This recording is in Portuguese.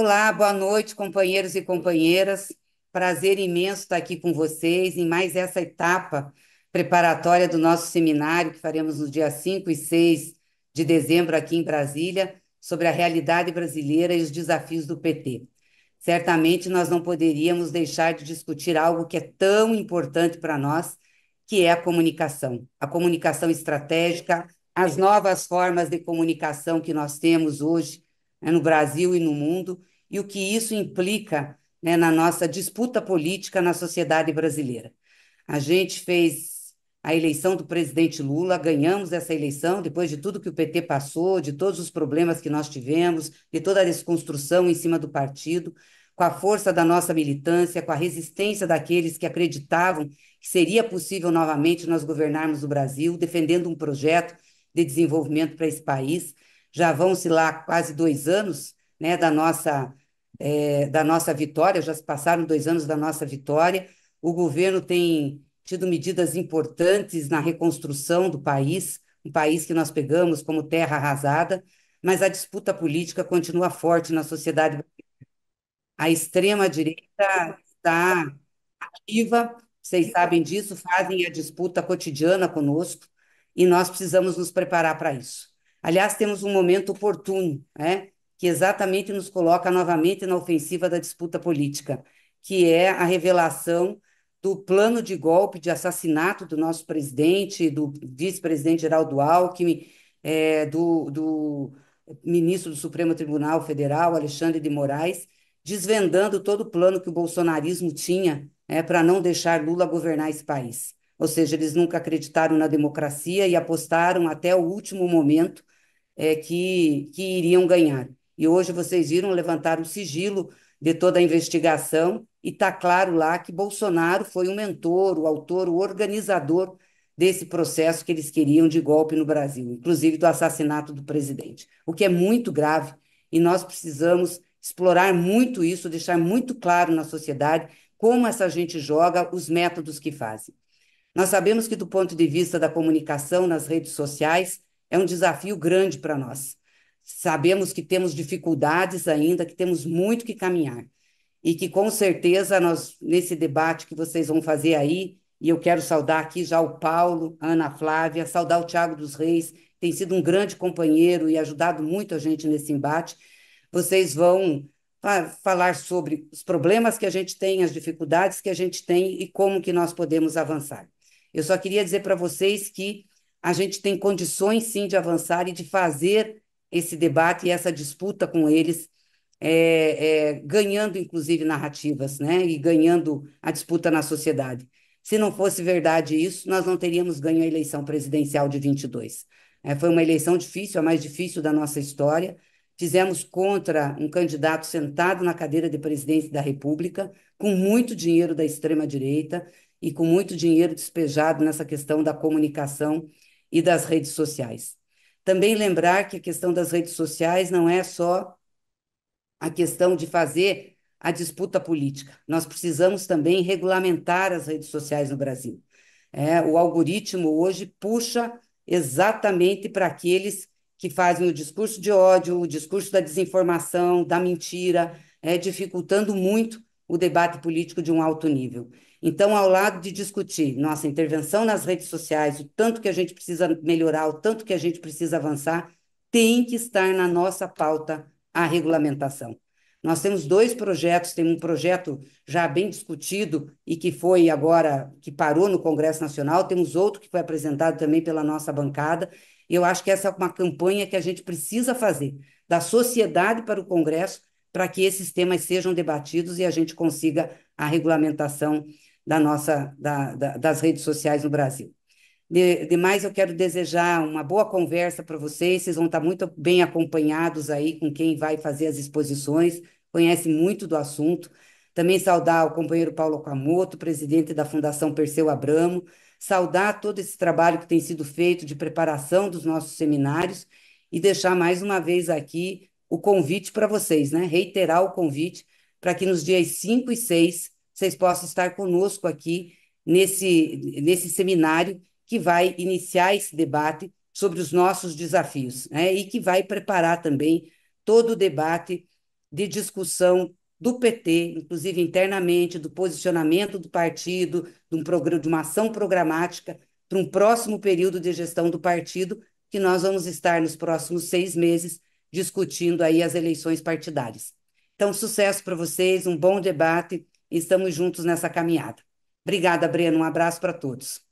Olá, boa noite, companheiros e companheiras. Prazer imenso estar aqui com vocês em mais essa etapa preparatória do nosso seminário que faremos no dia 5 e 6 de dezembro aqui em Brasília sobre a realidade brasileira e os desafios do PT. Certamente nós não poderíamos deixar de discutir algo que é tão importante para nós, que é a comunicação, a comunicação estratégica, as novas formas de comunicação que nós temos hoje né, no Brasil e no mundo, e o que isso implica né, na nossa disputa política na sociedade brasileira. A gente fez a eleição do presidente Lula, ganhamos essa eleição depois de tudo que o PT passou, de todos os problemas que nós tivemos, de toda a desconstrução em cima do partido, com a força da nossa militância, com a resistência daqueles que acreditavam que seria possível novamente nós governarmos o Brasil, defendendo um projeto de desenvolvimento para esse país. Já vão-se lá quase dois anos né, da nossa é, da nossa vitória, já se passaram dois anos da nossa vitória. O governo tem tido medidas importantes na reconstrução do país, um país que nós pegamos como terra arrasada, mas a disputa política continua forte na sociedade brasileira. A extrema-direita está ativa, vocês sabem disso, fazem a disputa cotidiana conosco, e nós precisamos nos preparar para isso. Aliás, temos um momento oportuno, né? que exatamente nos coloca novamente na ofensiva da disputa política, que é a revelação do plano de golpe, de assassinato do nosso presidente, do vice-presidente Geraldo Alckmin, é, do, do ministro do Supremo Tribunal Federal, Alexandre de Moraes, desvendando todo o plano que o bolsonarismo tinha é, para não deixar Lula governar esse país. Ou seja, eles nunca acreditaram na democracia e apostaram até o último momento é, que, que iriam ganhar. E hoje vocês viram levantar o sigilo de toda a investigação e está claro lá que Bolsonaro foi o mentor, o autor, o organizador desse processo que eles queriam de golpe no Brasil, inclusive do assassinato do presidente, o que é muito grave e nós precisamos explorar muito isso, deixar muito claro na sociedade como essa gente joga, os métodos que fazem. Nós sabemos que, do ponto de vista da comunicação nas redes sociais, é um desafio grande para nós. Sabemos que temos dificuldades ainda, que temos muito que caminhar. E que com certeza nós, nesse debate que vocês vão fazer aí, e eu quero saudar aqui já o Paulo, a Ana Flávia, saudar o Tiago dos Reis, tem sido um grande companheiro e ajudado muito a gente nesse embate. Vocês vão falar sobre os problemas que a gente tem, as dificuldades que a gente tem e como que nós podemos avançar. Eu só queria dizer para vocês que a gente tem condições sim de avançar e de fazer esse debate e essa disputa com eles, é, é, ganhando, inclusive, narrativas, né? E ganhando a disputa na sociedade. Se não fosse verdade isso, nós não teríamos ganho a eleição presidencial de 22. É, foi uma eleição difícil, a mais difícil da nossa história. Fizemos contra um candidato sentado na cadeira de presidente da República, com muito dinheiro da extrema-direita e com muito dinheiro despejado nessa questão da comunicação e das redes sociais. Também lembrar que a questão das redes sociais não é só a questão de fazer a disputa política. Nós precisamos também regulamentar as redes sociais no Brasil. É, o algoritmo hoje puxa exatamente para aqueles que fazem o discurso de ódio, o discurso da desinformação, da mentira, é, dificultando muito o debate político de um alto nível. Então, ao lado de discutir nossa intervenção nas redes sociais, o tanto que a gente precisa melhorar, o tanto que a gente precisa avançar, tem que estar na nossa pauta a regulamentação. Nós temos dois projetos, tem um projeto já bem discutido e que foi agora, que parou no Congresso Nacional, temos outro que foi apresentado também pela nossa bancada, e eu acho que essa é uma campanha que a gente precisa fazer, da sociedade para o Congresso, para que esses temas sejam debatidos e a gente consiga a regulamentação da nossa, da, da, das redes sociais no Brasil. De, demais, eu quero desejar uma boa conversa para vocês. Vocês vão estar muito bem acompanhados aí com quem vai fazer as exposições, conhece muito do assunto. Também saudar o companheiro Paulo Camoto, presidente da Fundação Perseu Abramo, saudar todo esse trabalho que tem sido feito de preparação dos nossos seminários e deixar mais uma vez aqui o convite para vocês, né? Reiterar o convite para que nos dias 5 e 6 vocês possam estar conosco aqui nesse, nesse seminário que vai iniciar esse debate sobre os nossos desafios, né? E que vai preparar também todo o debate de discussão do PT, inclusive internamente, do posicionamento do partido, de, um programa, de uma ação programática para um próximo período de gestão do partido, que nós vamos estar nos próximos seis meses discutindo aí as eleições partidárias. Então, sucesso para vocês, um bom debate Estamos juntos nessa caminhada. Obrigada, Breno. Um abraço para todos.